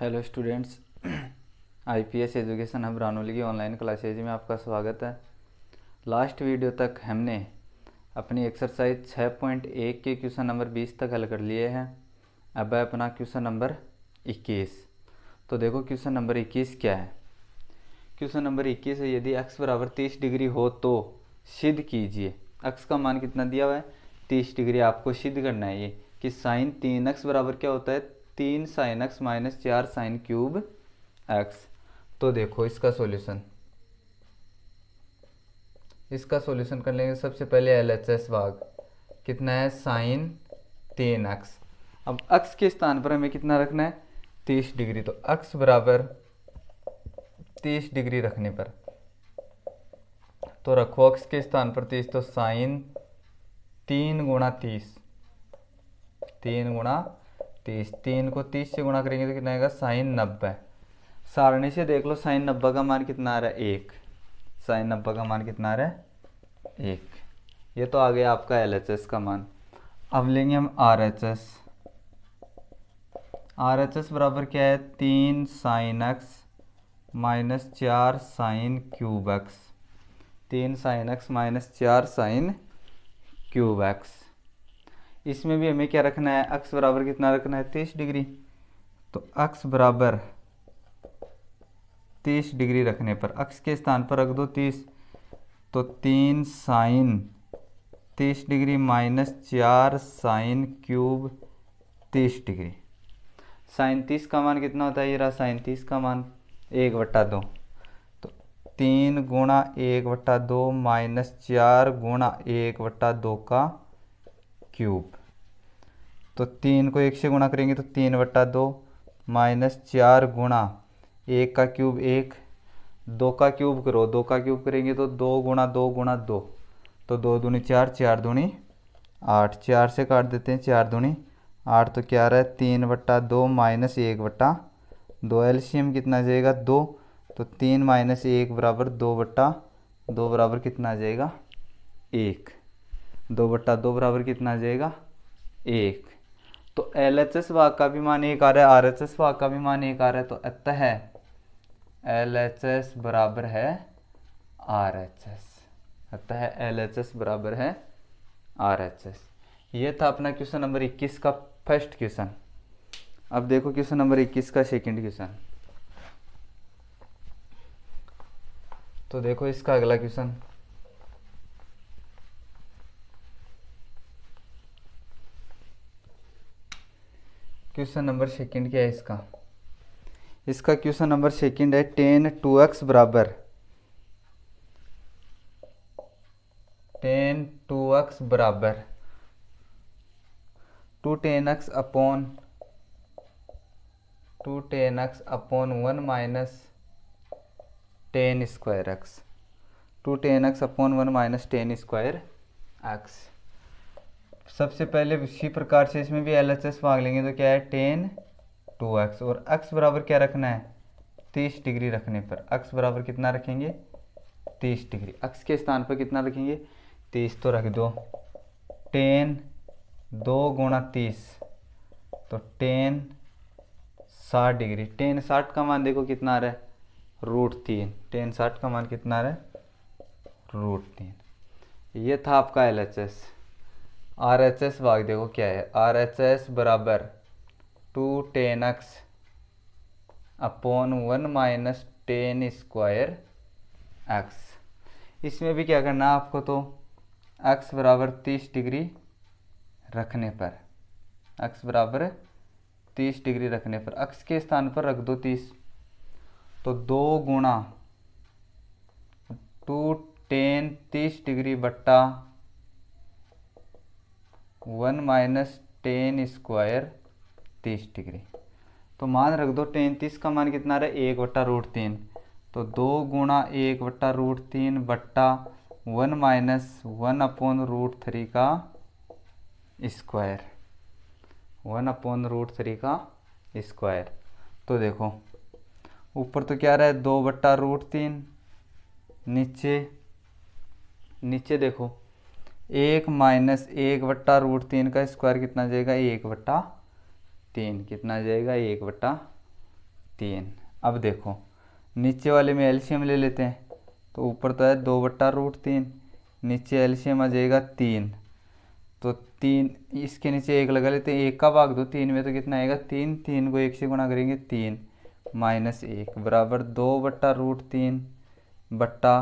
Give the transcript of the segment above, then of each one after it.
hello students IPS education hub Ranoli की online classes में आपका स्वागत है लास्ट वीडियो तक हमने अपनी एक्सरसाइज 6.1 के क्वेश्चन नंबर 20 तक हल कर लिए हैं अब है अपना क्वेश्चन नंबर 21 तो देखो क्वेश्चन नंबर 21 क्या है क्वेश्चन नंबर 21 है यदि एक्स बराबर तीस डिग्री हो तो सिद्ध कीजिए एक्स का मान कितना दिया हुआ है तीस डिग्री आपको सिद्ध करना है ये कि साइन तीन एक्स बराबर क्या होता है तीन साइन एक्स माइनस चार साइन क्यूब एक्स तो देखो इसका सॉल्यूशन इसका सॉल्यूशन कर लेंगे सबसे पहले एल एच एस भाग कितना है साइन तीन एक्स अब एक्स के स्थान पर हमें कितना रखना है तीस डिग्री तो एक्स बराबर तीस डिग्री रखने पर तो रखो एक्स के स्थान पर तीस तो साइन तीन गुणा तीस तीन गुणा तीस तीन को तीस से गुणा करेंगे तो कितना आएगा साइन नब्बे सारणी से देख लो साइन नब्बे का मान कितना आ रहा है एक साइन नब्बे का मान कितना आ रहा है एक ये तो आ गया आपका एल का मान अब लेंगे हम R H S R H S बराबर क्या है तीन साइन एक्स माइनस चार साइन क्यूब एक्स तीन साइन एक्स माइनस चार साइन क्यूब एक्स इसमें भी हमें क्या रखना है अक्स बराबर कितना रखना है तीस डिग्री तो अक्स बराबर तीस डिग्री रखने पर अक्स के स्थान पर रख दो तीस तो तीन साइन तीस डिग्री माइनस चार साइन क्यूब तीस डिग्री साइन तीस का मान कितना होता है ये रहा साइन तीस का मान एक बट्टा दो तो तीन गुणा एक बट्टा दो माइनस चार गुणा एक बट्टा दो का क्यूब तो तीन को एक से गुणा करेंगे तो तीन बट्टा दो माइनस चार गुणा एक का क्यूब एक दो का क्यूब करो दो का क्यूब करेंगे तो दो गुणा दो गुणा दो तो दो दूनी चार चार दूनी आठ चार से काट देते हैं चार दूनी आठ तो क्या रहा है तीन बट्टा दो माइनस एक बट्टा दो एल्शियम कितना जाएगा दो तो तीन माइनस एक बराबर दो बट्टा दो बराबर कितना आ जाएगा एक दो बट्टा दो बराबर कितना जाएगा एक तो एल एच एस वाक का भी मान एक आ रहा है आर एच एस वाक का भी मान एक आ रहा है तो अतः एल एच एस बराबर है आर एच एस अतः एल एच एस बराबर है आर एच एस ये था अपना क्वेश्चन नंबर 21 का फर्स्ट क्वेश्चन अब देखो क्वेश्चन नंबर 21 का सेकंड क्वेश्चन तो देखो इसका अगला क्वेश्चन क्वेश्चन नंबर सेकंड क्या है इसका इसका क्वेश्चन नंबर सेकंड है टेन टू एक्स बराबर टेन टू एक्स बराबर two tan x upon two tan x upon one minus tan square x two tan x upon one minus tan square x सबसे पहले उसी प्रकार से इसमें भी एल एच एस मांग लेंगे तो क्या है टेन टू एक्स और एक्स बराबर क्या रखना है तीस डिग्री रखने पर एक्स बराबर कितना रखेंगे तीस डिग्री एक्स के स्थान पर कितना रखेंगे तीस तो रख दो टेन दो गुणा तीस तो टेन साठ डिग्री टेन साठ का मान देखो कितना आ रहा है रूट तीन टेन साठ का मान कितना आ रहा है रूट तीन ये था आपका L H S R H S भाग देखो क्या है आर एच एस बराबर two tan x upon one minus tan square x इसमें भी क्या करना है आपको तो एक्स बराबर तीस डिग्री रखने पर एक्स बराबर तीस डिग्री रखने पर एक्स के स्थान पर रख दो तीस तो दो गुणा टू टेन तीस डिग्री बट्टा वन माइनस टेन स्क्वायर तीस डिग्री तो मान रख दो टेन तीस का मान कितना रहा है एक बट्टा रूट तीन तो दो गुणा एक बट्टा रूट तीन बट्टा one minus one upon root three का square one upon root three का स्क्वायर तो देखो ऊपर तो क्या रहा है दो बट्टा रूट तीन नीचे नीचे देखो एक माइनस एक बट्टा रूट तीन का स्क्वायर कितना जाएगा एक बट्टा तीन कितना जाएगा एक बट्टा तीन अब देखो नीचे वाले में एल्शियम ले लेते हैं तो ऊपर तो है दो बट्टा रूट तीन नीचे एल्शियम आ जाएगा तीन तो तीन इसके नीचे एक लगा लेते हैं एक का भाग दो तीन में तो कितना आएगा तीन तीन को एक से गुणा करेंगे तीन माइनस एक बराबर दो बट्टा रूट तीन बट्टा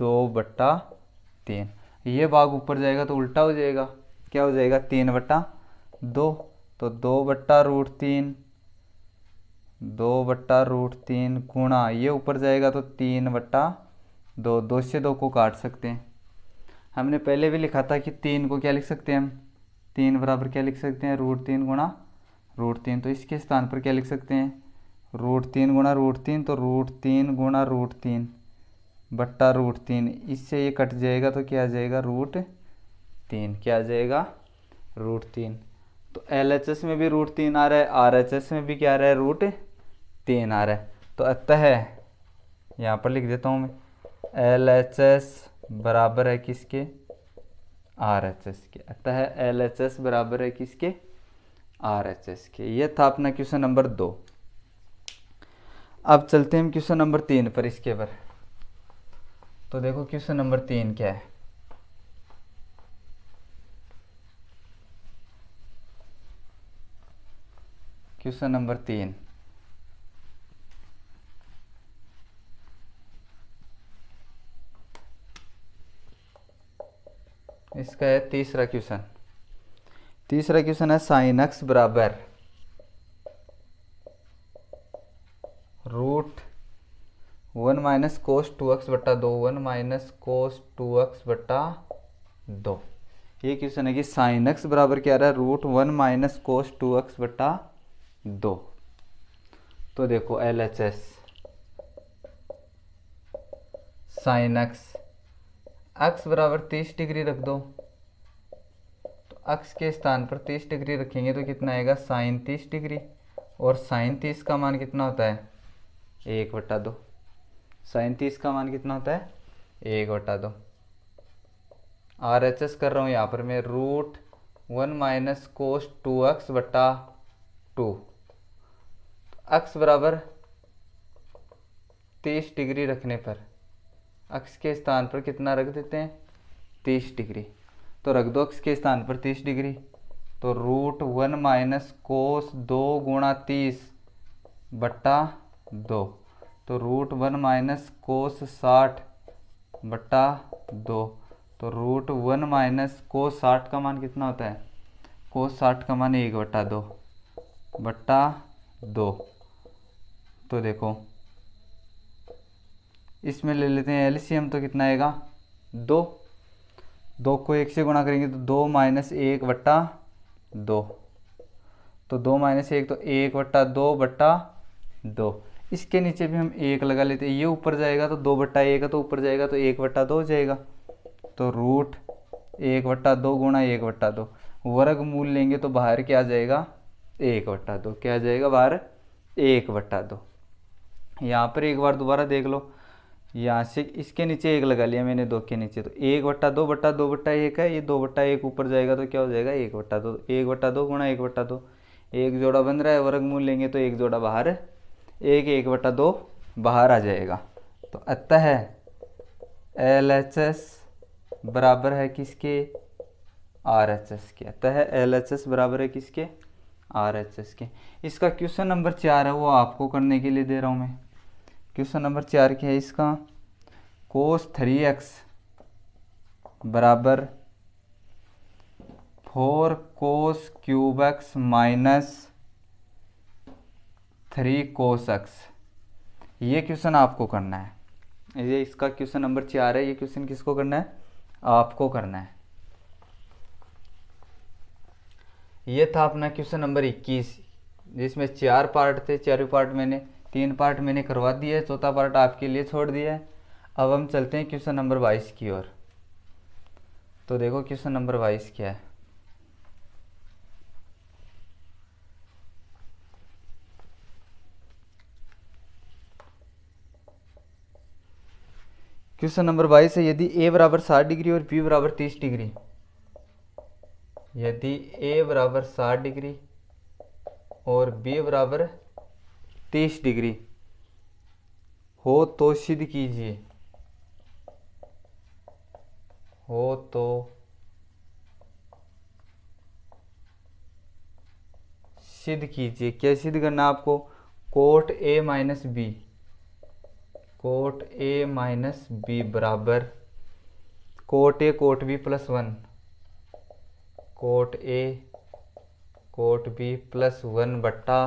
दो बट्टा तीन ये भाग ऊपर जाएगा तो उल्टा हो जाएगा क्या हो जाएगा तीन बट्टा दो तो दो बट्टा रूट तीन दो बट्टा रूट तीन गुणा ये ऊपर जाएगा तो तीन बट्टा दो दो से दो को काट सकते हैं हमने पहले भी लिखा था कि तीन को क्या लिख सकते हैं हम तीन बराबर क्या लिख सकते हैं रूट तीन गुणा रूट तीन तो इसके स्थान पर क्या लिख सकते हैं रूट तीन गुणा रूट तीन तो रूट तीन गुणा रूट तीन बट्टा रूट तीन इससे ये कट जाएगा तो क्या आ जाएगा रूट तीन क्या आ जाएगा रूट तीन तो एल में भी रूट तीन आ रहा है आर में भी क्या आ रहा है रूट तीन आ रहा है तो अतः यहाँ पर लिख देता हूँ मैं एल एच एस बराबर है किसके आर एच एस के अतः एल एच एस बराबर है किसके आर एच एस के ये था अपना क्वेश्चन नंबर दो अब चलते हैं हम क्वेश्चन नंबर तीन पर इसके पर तो देखो क्वेश्चन नंबर तीन क्या है क्वेश्चन नंबर तीन इसका है तीसरा क्वेश्चन तीसरा क्वेश्चन है साइनक्स बराबर root one minus cos two x बट्टा दो one minus cos two x बट्टा दो ये क्वेश्चन है कि साइन एक्स बराबर क्या रहा है root one minus cos two x बट्टा दो तो देखो L H S sine x x बराबर तीस डिग्री रख दो तो एक्स के स्थान पर तीस डिग्री रखेंगे तो कितना आएगा साइन तीस डिग्री और साइन तीस का मान कितना होता है एक बट्टा दो साइन तीस का मान कितना होता है एक बटा दो आर एच एस कर रहा हूँ यहाँ पर मैं root one minus cos two x बटा टू एक्स बराबर तीस डिग्री रखने पर अक्स के स्थान पर कितना रख देते हैं तीस डिग्री तो रख दो अक्स के स्थान पर तीस डिग्री तो रूट वन माइनस कोस दो गुणा तीस बट्टा दो तो रूट वन माइनस कोस साठ बट्टा दो तो रूट वन माइनस कोस साठ का मान कितना होता है कोस साठ का मान एक बट्टा दो बट्टा दो तो देखो इसमें ले लेते हैं एलसीएम तो कितना आएगा दो दो को एक से गुणा करेंगे तो दो माइनस एक बट्टा दो तो दो माइनस एक तो एक बट्टा दो बट्टा दो इसके नीचे भी हम एक लगा लेते हैं ये ऊपर जाएगा तो दो बट्टा एक तो ऊपर जाएगा तो एक बट्टा दो हो जाएगा तो रूट एक बट्टा दो गुणा एक बट्टा दो वर्ग मूल लेंगे तो बाहर क्या जाएगा एक बट्टा दो क्या जाएगा बाहर एक बट्टा दो यहाँ पर एक बार दोबारा देख लो यहाँ से इसके नीचे एक लगा लिया मैंने दो के नीचे तो एक बट्टा दो बट्टा दो बट्टा एक है ये दो बट्टा एक ऊपर जाएगा तो क्या हो जाएगा एक बट्टा दो एक बट्टा दो गुणा एक बट्टा दो एक जोड़ा बन रहा है वर्गमूल लेंगे तो एक जोड़ा बाहर एक एक बटा दो बाहर आ जाएगा तो अतः एल एच एस बराबर है किसके आर एच एस के अतः एल एच एस बराबर है किसके आर एच एस के इसका क्वेश्चन नंबर चार है वो आपको करने के लिए दे रहा हूँ मैं क्वेश्चन नंबर चार क्या है इसका कोस थ्री एक्स बराबर four cos cube x minus three cos x ये क्वेश्चन आपको करना है ये इसका क्वेश्चन नंबर चार है ये क्वेश्चन किसको करना है आपको करना है ये था अपना क्वेश्चन नंबर 21 जिसमें चार पार्ट थे चार पार्ट मैंने तीन पार्ट मैंने करवा दिए चौथा पार्ट आपके लिए छोड़ दिया है अब हम चलते हैं क्वेश्चन नंबर 22 की ओर तो देखो क्वेश्चन नंबर 22 क्या है क्वेश्चन नंबर बाईस है यदि ए बराबर साठ डिग्री और बी बराबर तीस डिग्री यदि ए बराबर साठ डिग्री और बी बराबर तीस डिग्री हो तो सिद्ध कीजिए हो तो सिद्ध कीजिए क्या सिद्ध करना आपको cot A minus B cot A minus B बराबर cot A cot B plus one cot A cot B plus one बट्टा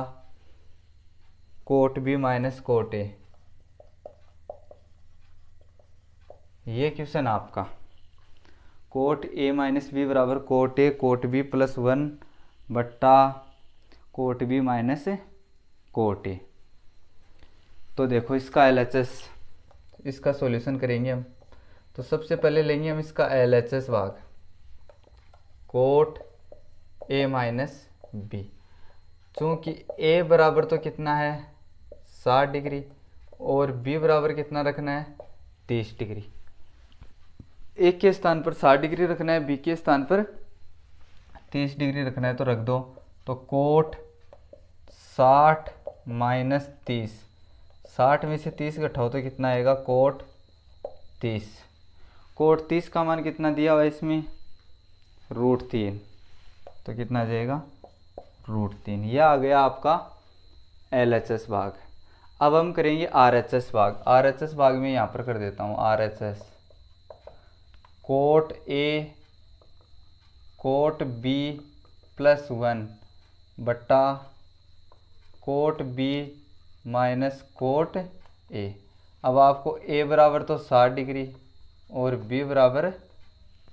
cot B minus cot A ये क्वेश्चन आपका कोट ए माइनस बी बराबर cot A cot B plus one बट्टा cot B minus cot A तो देखो इसका L इसका solution करेंगे हम तो सबसे पहले लेंगे हम इसका एल एच एस भाग कोट ए माइनस बी चूँकि ए बराबर तो कितना है साठ डिग्री और बी बराबर कितना रखना है तीस डिग्री ए के स्थान पर साठ डिग्री रखना है बी के स्थान पर तीस डिग्री रखना है तो रख दो तो कोट साठ माइनस तीस साठ में से तीस घटाओ तो कितना आएगा कोट तीस कोट तीस का मान कितना दिया हुआ इसमें रूट तीन तो कितना जाएगा रूट तीन यह आ गया आपका एल एच एस भाग अब हम करेंगे आर एच एस भाग आर एच एस भाग में यहाँ पर कर देता हूँ R H S cot A cot B plus one बट्टा cot B minus cot A अब आपको ए बराबर तो साठ डिग्री और बी बराबर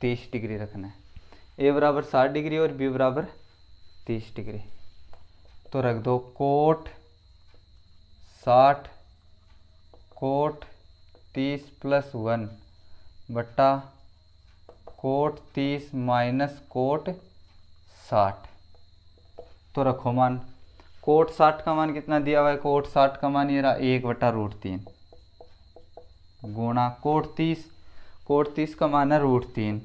तीस डिग्री रखना है ए बराबर साठ डिग्री और बी बराबर तीस डिग्री तो रख दो कोट साठ कोट तीस प्लस वन बट्टा कोट तीस माइनस कोट साठ तो रखो मान कोट साठ का मान कितना दिया हुआ है कोट साठ का मान ये रहा एक बटा रूट तीन गुणा कोट तीस कोट तीस का मान है रूट तीन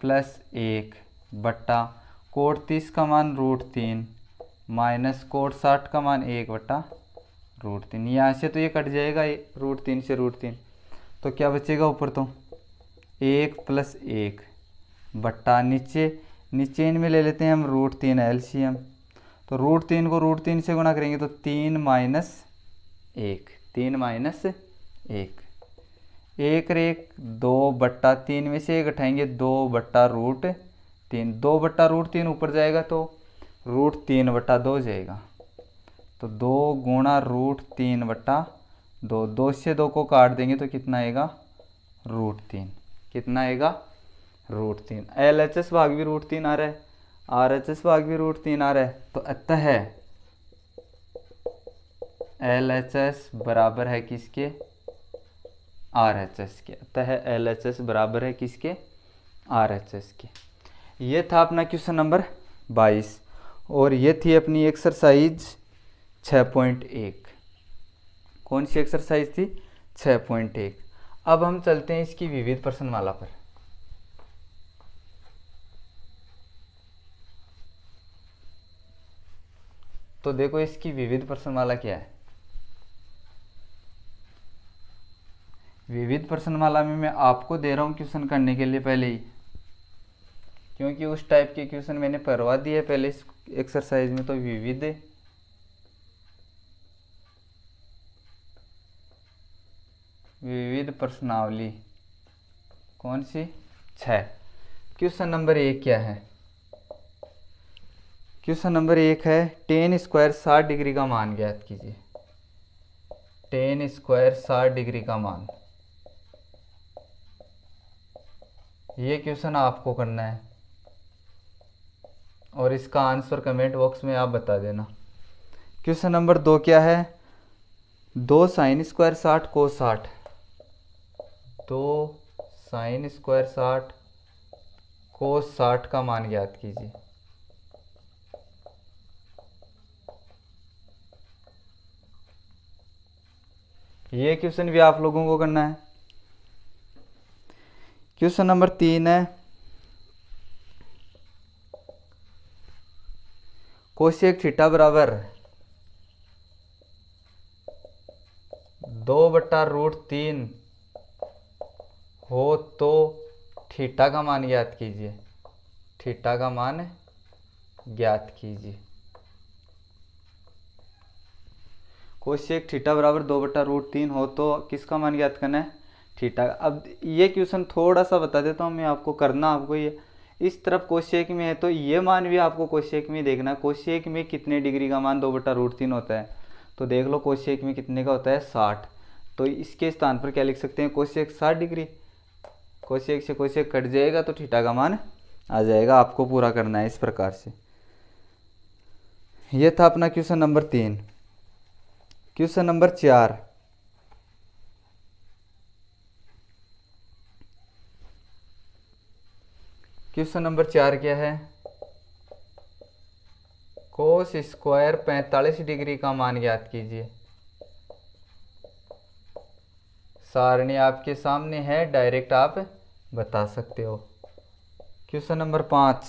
प्लस एक बट्टा कोट तीस का मान रूट तीन माइनस कोट साठ का मान एक बट्टा रूट तीन यहाँ से तो ये कट जाएगा रूट तीन से रूट तीन तो क्या बचेगा ऊपर तो एक प्लस एक बट्टा नीचे नीचे इनमें ले लेते हैं हम रूट तीन एल सी एम तो रूट तीन को रूट तीन से गुणा करेंगे तो तीन माइनस एक तीन माइनस एक एक रेक दो बट्टा तीन में से एक उठाएंगे दो बट्टा रूट तीन दो बट्टा रूट तीन ऊपर जाएगा तो रूट तीन बट्टा दो जाएगा तो दो गुणा रूट तीन बट्टा दो दो से दो को काट देंगे तो कितना आएगा रूट तीन कितना आएगा रूट तीन एल एच एस भाग भी रूट तीन आ रहा है आर एच एस भाग भी रूट तीन आ रहा है तो अतः एल एच एस बराबर है किसके आर एच एस के अतः एल एच एस बराबर है किसके आर एच एस के ये था अपना क्वेश्चन नंबर बाईस और ये थी अपनी एक्सरसाइज छः पॉइंट एक कौन सी एक्सरसाइज थी छः पॉइंट एक अब हम चलते हैं इसकी विविध प्रश्नमाला पर तो देखो इसकी विविध प्रश्नमाला क्या है विविध प्रश्नमाला में मैं आपको दे रहा हूँ क्वेश्चन करने के लिए पहले ही क्योंकि उस टाइप के क्वेश्चन मैंने परवा दिए पहले इस एक्सरसाइज में तो विविध विविध प्रश्नावली कौन सी छ क्वेश्चन नंबर एक क्या है क्वेश्चन नंबर एक है टेन स्क्वायर साठ डिग्री का मान ज्ञात कीजिए टेन स्क्वायर साठ डिग्री का मान ये क्वेश्चन आपको करना है और इसका आंसर कमेंट बॉक्स में आप बता देना क्वेश्चन नंबर दो क्या है दो साइन स्क्वायर साठ को साठ दो साइन स्क्वायर साठ को साठ का मान ज्ञात कीजिए ये क्वेश्चन भी आप लोगों को करना है क्वेश्चन नंबर तीन है कोशिक थीटा बराबर दो बट्टा रूट तीन हो तो थीटा का मान ज्ञात कीजिए थीटा का मान ज्ञात कीजिए कोशेक ठीठा बराबर दो बटा रूट तीन हो तो किसका मान ज्ञात करना है ठीठा अब ये क्वेश्चन थोड़ा सा बता देता हूँ मैं आपको करना आपको ये इस तरफ कोशेक में है तो ये मान भी आपको कोशेक में देखना है कोशेक में कितने डिग्री का मान दो बटा रूट तीन होता है तो देख लो कोशेक में कितने का होता है साठ तो इसके स्थान पर क्या लिख सकते हैं कोशेक साठ डिग्री कोशेक से कोशेक कट जाएगा तो ठीठा का मान आ जाएगा आपको पूरा करना है इस प्रकार से यह था अपना क्वेश्चन नंबर तीन क्वेश्चन नंबर चार क्वेश्चन नंबर चार क्या है कोस स्क्वायर पैंतालीस डिग्री का मान याद कीजिए सारणी आपके सामने है डायरेक्ट आप बता सकते हो क्वेश्चन नंबर पांच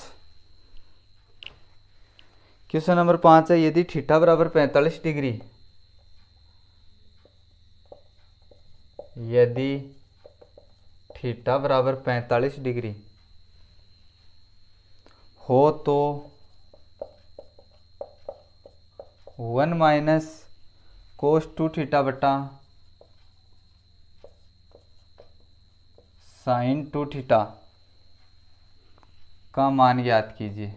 क्वेश्चन नंबर पांच है यदि ठीठा बराबर पैंतालीस डिग्री यदि थीटा बराबर पैंतालीस डिग्री हो तो one minus cos two theta बटा साइन टू थीटा का मान याद कीजिए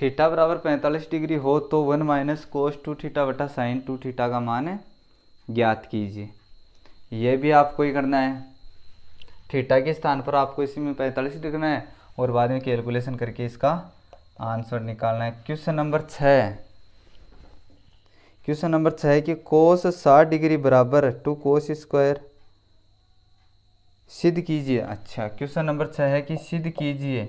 थीटा बराबर पैंतालीस डिग्री हो तो one minus cos two theta बटा साइन टू थीटा का मान ज्ञात कीजिए यह भी आपको ही करना है थीटा के स्थान पर आपको इसी में 45 लिखना है और बाद में कैलकुलेशन करके इसका आंसर निकालना है क्वेश्चन नंबर छः क्वेश्चन नंबर छः कि कोस साठ डिग्री बराबर टू कोस स्क्वायर सिद्ध कीजिए अच्छा क्वेश्चन नंबर छः है कि सिद्ध कीजिए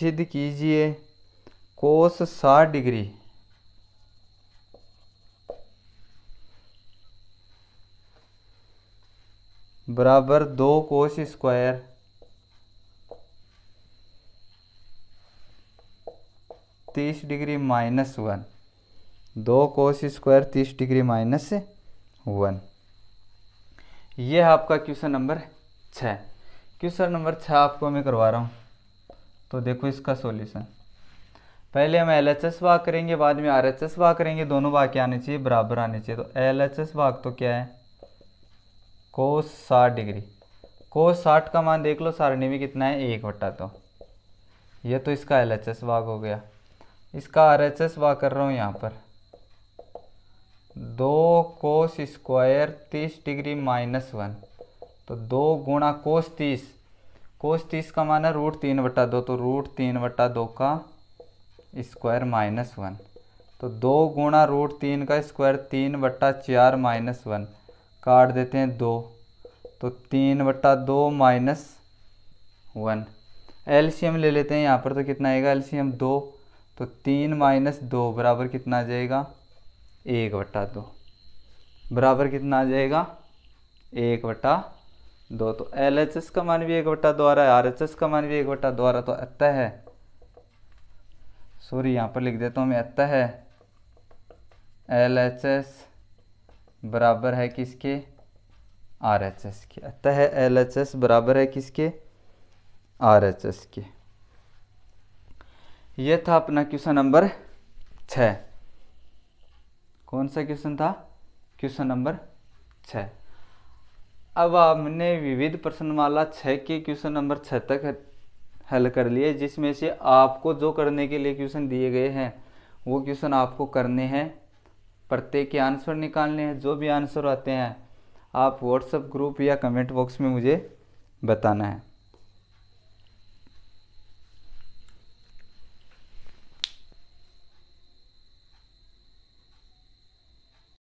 सिद्ध कीजिए कोस साठ डिग्री बराबर दो कोस स्क्वायर तीस डिग्री माइनस वन दो कोस स्क्वायर तीस डिग्री माइनस वन यह आपका क्वेश्चन नंबर छः क्वेश्चन नंबर छः आपको मैं करवा रहा हूँ तो देखो इसका सॉल्यूशन पहले हम एल एच एस भाग करेंगे बाद में आर एच एस भाग करेंगे दोनों भाग क्या आने चाहिए बराबर आने चाहिए तो एल एच एस भाग तो क्या है कोस साठ डिग्री कोस साठ का मान देख लो सारणी में कितना है एक बट्टा तो ये तो इसका एल एच एस भाग हो गया इसका आर एच एस भाग कर रहा हूँ यहाँ पर दो कोस स्क्वायर तीस डिग्री माइनस वन तो दो गुणा कोस तीस कोस तीस का मान है रूट तीन बटा दो तो रूट तीन बटा दो का स्क्वायर माइनस वन तो दो गुणा रूट तीन का स्क्वायर तीन बट्टा चार माइनस वन काट देते हैं दो तो तीन बट्टा दो माइनस वन एलसीएम ले लेते हैं यहाँ पर तो कितना आएगा एलसीएम दो तो तीन माइनस दो बराबर कितना आ जाएगा एक बट्टा दो बराबर कितना आ जाएगा एक बट्टा दो तो एल एच एस का मान भी एक बट्टा दो आ रहा है आर एच एस का मान भी एक बट्टा दो आ रहा तो अत्ता है सॉरी यहाँ पर लिख देता हूँ मैं अत्ता है एल एच एस बराबर है किसके आर एच एस के अत्ता है एल एच एस बराबर है किसके आर एच एस के ये था अपना क्वेश्चन नंबर छ कौन सा क्वेश्चन था क्वेश्चन नंबर छः अब हमने विविध प्रश्नमाला छः के क्वेश्चन नंबर छः तक हल कर लिए जिसमें से आपको जो करने के लिए क्वेश्चन दिए गए हैं वो क्वेश्चन आपको करने हैं प्रत्येक के आंसर निकालने हैं जो भी आंसर आते हैं आप व्हाट्सएप ग्रुप या कमेंट बॉक्स में मुझे बताना है